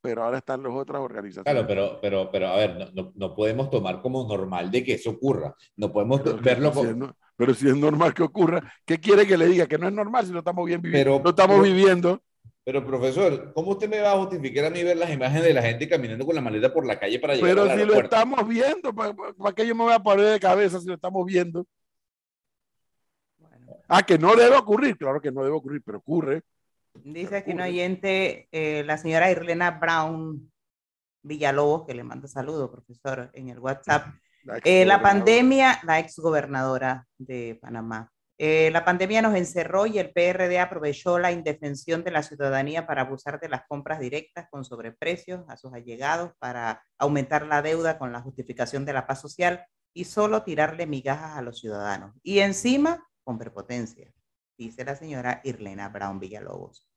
pero ahora están las otras organizaciones. Claro, pero, pero, pero a ver, no, no, podemos tomar como normal de que eso ocurra. No podemos verlo como... pero si es normal que ocurra, ¿qué quiere que le diga? Que no es normal si lo estamos bien viviendo. Pero, estamos viviendo. Pero profesor, ¿cómo usted me va a justificar a mí ver las imágenes de la gente caminando con la maleta por la calle para llegar a la si lo estamos viendo, ¿para, que qué yo me voy a poner de cabeza si lo estamos viendo? Ah, que no debe ocurrir, claro que no debe ocurrir, pero ocurre. Dice aquí oyente, eh, la señora Irlena Brown Villalobos, que le manda saludos, profesor, en el WhatsApp. La, eh, la pandemia, la exgobernadora de Panamá, eh, la pandemia nos encerró y el PRD aprovechó la indefensión de la ciudadanía para abusar de las compras directas con sobreprecios a sus allegados para aumentar la deuda con la justificación de la paz social y solo tirarle migajas a los ciudadanos. Y encima, con prepotencia, dice la señora Irlena Brown Villalobos.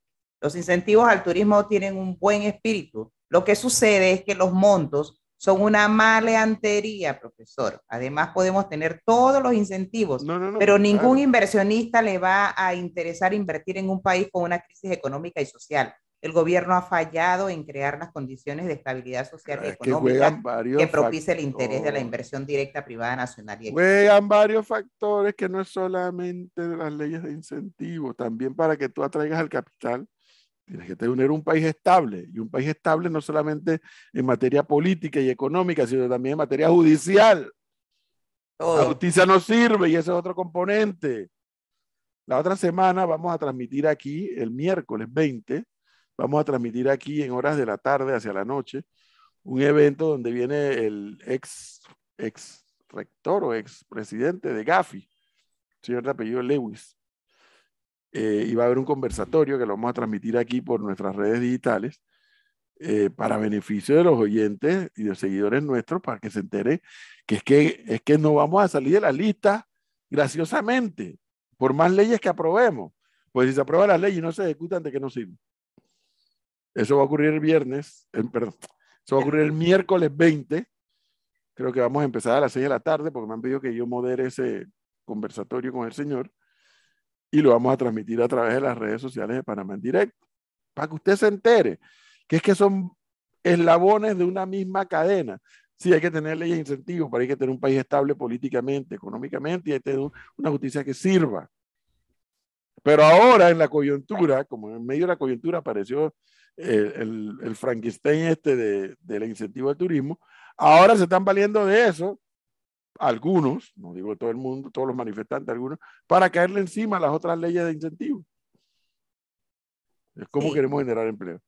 Los incentivos al turismo tienen un buen espíritu. Lo que sucede es que los montos son una maleantería, profesor. Además, podemos tener todos los incentivos, pero ningún inversionista le va a interesar invertir en un país con una crisis económica y social. El gobierno ha fallado en crear las condiciones de estabilidad social y ah, económica que, propicie el interés de la inversión directa privada nacional. Y juegan varios factores que no es solamente las leyes de incentivos, también para que tú atraigas al capital Tienes que tener un país estable, y un país estable no solamente en materia política y económica, sino también en materia judicial. La justicia no sirve y ese es otro componente. La otra semana vamos a transmitir aquí, el miércoles 20, vamos a transmitir aquí en horas de la tarde hacia la noche, un evento donde viene el ex, ex rector o ex presidente de Gafi, señor de apellido Lewis. Eh, y va a haber un conversatorio que lo vamos a transmitir aquí por nuestras redes digitales eh, para beneficio de los oyentes y de los seguidores nuestros para que se enteren que es que, es que no vamos a salir de la lista graciosamente, por más leyes que aprobemos. Pues si se aprueba la ley y no se ejecutan, ¿de qué nos sirve? Eso va a ocurrir el viernes, eh, perdón, eso va a ocurrir el miércoles 20. Creo que vamos a empezar a las 6 de la tarde porque me han pedido que yo modere ese conversatorio con el señor y lo vamos a transmitir a través de las redes sociales de Panamá en directo, para que usted se entere, que es que son eslabones de una misma cadena. Sí, hay que tener leyes e incentivos, pero hay que tener un país estable políticamente, económicamente, y hay que tener una justicia que sirva. Pero ahora en la coyuntura, como en medio de la coyuntura apareció eh, el, el, Frankenstein este de, del incentivo al turismo, ahora se están valiendo de eso algunos, no digo todo el mundo, todos los manifestantes, algunos, para caerle encima las otras leyes de incentivo. Es como queremos generar empleo.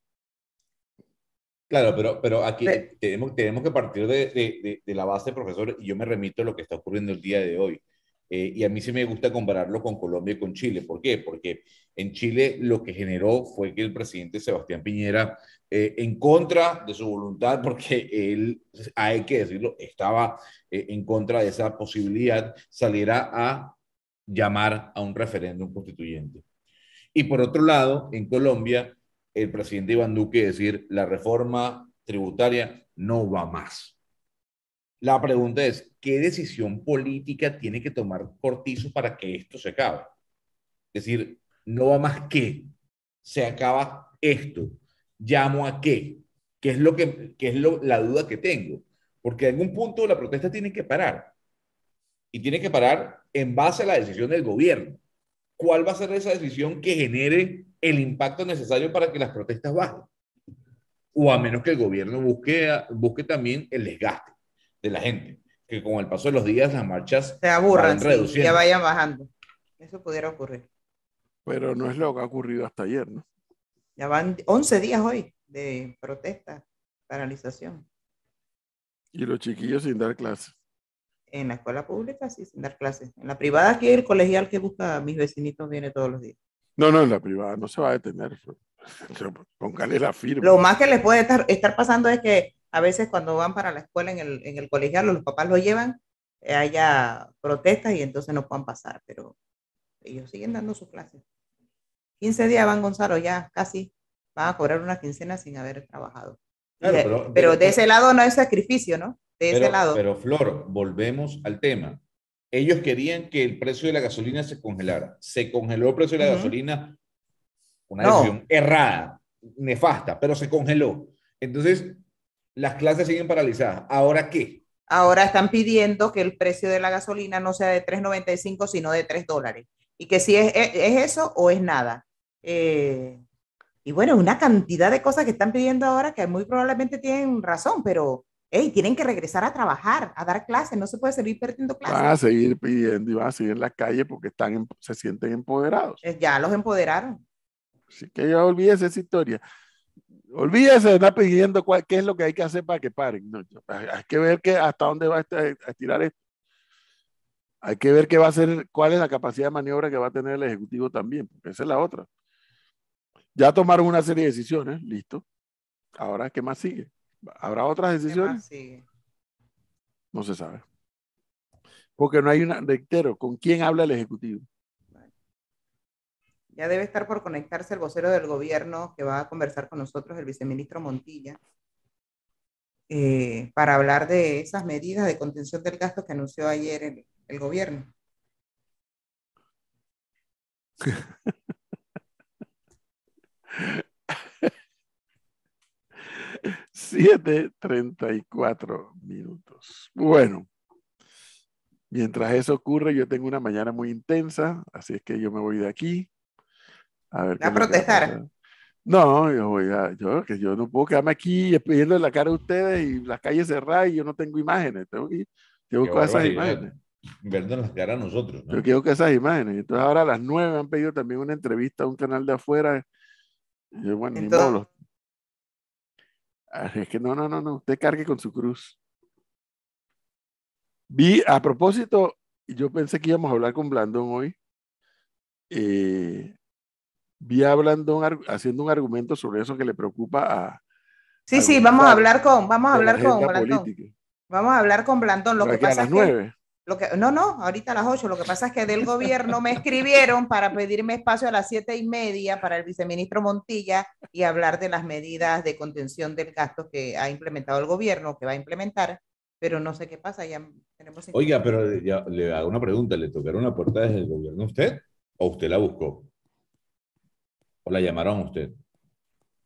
Claro, pero, pero aquí tenemos, tenemos que partir de, la base, profesor, y yo me remito a lo que está ocurriendo el día de hoy. Eh, y a mí sí me gusta compararlo con Colombia y con Chile. ¿Por qué? Porque en Chile lo que generó fue que el presidente Sebastián Piñera, eh, en contra de su voluntad, porque él, hay que decirlo, estaba eh, en contra de esa posibilidad, saliera a llamar a un referéndum constituyente. Y por otro lado, en Colombia, el presidente Iván Duque decir, la reforma tributaria no va más. La pregunta es, ¿qué decisión política tiene que tomar Cortizo para que esto se acabe? Es decir, no va más que se acaba esto, llamo a qué, qué es lo que es la duda que tengo, porque en algún punto la protesta tiene que parar y tiene que parar en base a la decisión del gobierno. ¿Cuál va a ser esa decisión que genere el impacto necesario para que las protestas bajen? O a menos que el gobierno busque, busque también el desgaste de la gente, que con el paso de los días las marchas se aburran, sí, ya vayan bajando. Eso pudiera ocurrir. Pero no es lo que ha ocurrido hasta ayer, ¿no? Ya van 11 días hoy de protesta, paralización. Y los chiquillos sin dar clases. En la escuela pública, sí, sin dar clases. En la privada, aquí el colegial que busca a mis vecinitos viene todos los días. No, no, en la privada no se va a detener. Póngale la firma. Lo más que les puede estar, estar pasando es que a veces cuando van para la escuela en el, en el los papás lo llevan, eh, haya protestas y entonces no puedan pasar, pero ellos siguen dando sus clases. 15 días van Gonzalo, ya casi van a cobrar una quincena sin haber trabajado. pero, de ese lado no es sacrificio, ¿no? De ese lado. Pero Flor, volvemos al tema. Ellos querían que el precio de la gasolina se congelara. Se congeló el precio de la gasolina, una decisión errada, nefasta, pero se congeló. Entonces, las clases siguen paralizadas. ¿Ahora qué? Ahora están pidiendo que el precio de la gasolina no sea de 3,95, sino de 3 dólares. Y que si es, eso o es nada. Eh, y bueno, una cantidad de cosas que están pidiendo ahora que muy probablemente tienen razón, pero tienen que regresar a trabajar, a dar clases, no se puede seguir perdiendo clases. Van a seguir pidiendo y van a seguir en la calle porque están, se sienten empoderados. Eh, ya los empoderaron. Así que ya olvídese esa historia olvídese de estar pidiendo qué es lo que hay que hacer para que paren. hay que ver que hasta dónde va este, a estirar esto. Hay que ver qué va a cuál es la capacidad de maniobra que va a tener el Ejecutivo también, porque esa es la otra. Ya tomaron una serie de decisiones, listo. Ahora, ¿qué más sigue? ¿Habrá otras decisiones? No se sabe. Porque no hay una, reitero, ¿con quién habla el Ejecutivo? Ya debe estar por conectarse el vocero del gobierno que va a conversar con nosotros, el viceministro Montilla, eh, para hablar de esas medidas de contención del gasto que anunció ayer el, gobierno. Siete treinta y cuatro minutos. Bueno, mientras eso ocurre, yo tengo una mañana muy intensa, así es que yo me voy de aquí. A ver. protestar. No, yo voy a, yo, que yo no puedo quedarme aquí pidiendo la cara a ustedes y las calles cerradas y yo no tengo imágenes. Tengo que, que esas imágenes. Vernos las caras a nosotros. Yo quiero que esas imágenes. Entonces ahora a las nueve han pedido también una entrevista a un canal de afuera. bueno, ni modo. Ah, es que no, no, no, no. Usted cargue con su cruz. Vi, a propósito, yo pensé que íbamos a hablar con Blandón hoy. Eh, vi hablando haciendo un argumento sobre eso que le preocupa a. Sí, sí, vamos a hablar con, vamos a hablar con Blandón. Vamos a hablar con Blandón. Lo que pasa es las que, no, no, ahorita a las ocho, Lo que pasa es que del gobierno me escribieron para pedirme espacio a las siete y media para el viceministro Montilla y hablar de las medidas de contención del gasto que ha implementado el gobierno, que va a implementar, pero no sé qué pasa. Ya tenemos Oiga, pero le hago una pregunta: ¿le tocaron la puerta desde el gobierno a usted o usted la buscó? ¿O la llamaron a usted?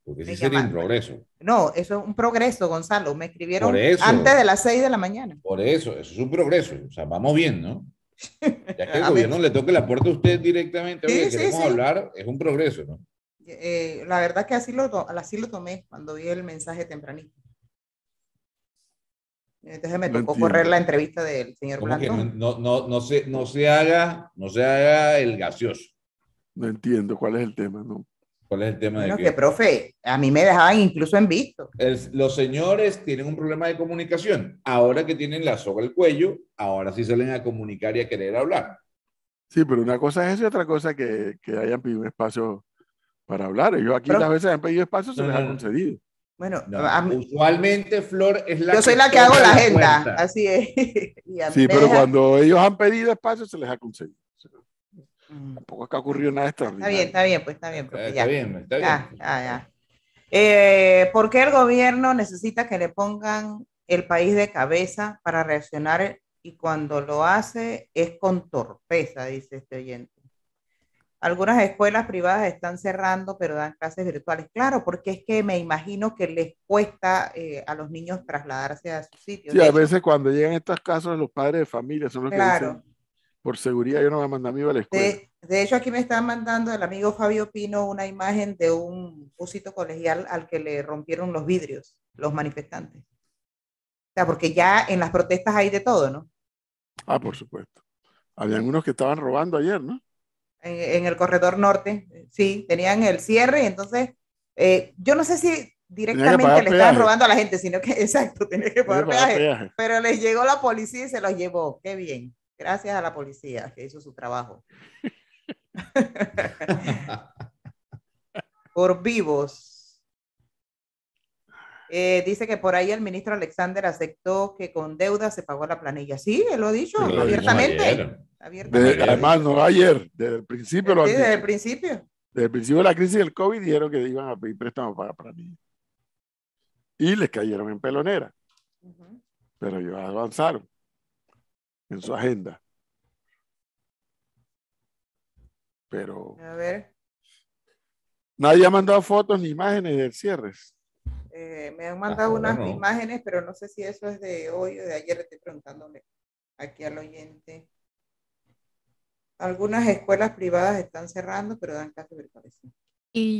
Porque ese sería un progreso. No, eso es un progreso, Gonzalo. Me escribieron antes de las seis de la mañana. Por eso, eso es un progreso. O sea, vamos bien, ¿no? Ya que el gobierno le toque la puerta a usted directamente, queremos hablar, es un progreso, ¿no? Eh, la verdad que así lo, así tomé cuando vi el mensaje tempranito. Entonces me tocó correr la entrevista del señor Blanco. No, no, no, se, no, se haga, no se haga el gaseoso. No entiendo cuál es el tema, no. ¿Cuál es el tema que, que, profe, a mí me dejaban incluso en visto. los señores tienen un problema de comunicación. Ahora que tienen la soga al cuello, ahora sí salen a comunicar y a querer hablar. Sí, pero una cosa es eso y otra cosa que, que hayan pedido espacio para hablar. yo aquí las veces han pedido espacio, se les ha concedido. Bueno, usualmente Flor es la que... Yo soy la que hago la agenda, así es. sí, pero cuando ellos han pedido espacio, se les ha concedido. Mm. nada Está bien, está bien, pues está bien. Porque eh, ¿Por qué el gobierno necesita que le pongan el país de cabeza para reaccionar y cuando lo hace es con torpeza, dice este oyente. Algunas escuelas privadas están cerrando, pero dan clases virtuales. Claro, porque es que me imagino que les cuesta eh, a los niños trasladarse a sus sitio. Sí, a veces cuando llegan estos casos, los padres de familia son los que dicen, por seguridad yo no me manda a mí a la escuela. De, hecho, aquí me está mandando el amigo Fabio Pino una imagen de un busito colegial al que le rompieron los vidrios los manifestantes. O sea, porque ya en las protestas hay de todo, ¿no? Ah, por supuesto. Habían unos que estaban robando ayer, ¿no? En, el corredor norte, sí, tenían el cierre, y entonces, eh, yo no sé si directamente le estaban robando a la gente, sino que, exacto, tenía que pagar, peaje, pero les llegó la policía y se los llevó, qué bien. Gracias a la policía que hizo su trabajo. por vivos. Eh, dice que por ahí el ministro Alexander aceptó que con deuda se pagó la planilla. Sí, él lo ha dicho abiertamente. además, no ayer, desde el principio. Lo sí, desde el principio. Desde el principio de la crisis del COVID dijeron que iban a pedir préstamo para planilla. Y les cayeron en pelonera. Pero ellos avanzaron en su agenda. Pero. A ver. Nadie ha mandado fotos ni imágenes del cierre. Eh, me han ah, mandado unas imágenes, pero no sé si eso es de hoy o de ayer. Estoy preguntándole aquí al oyente. Algunas escuelas privadas están cerrando, pero dan clases Y ya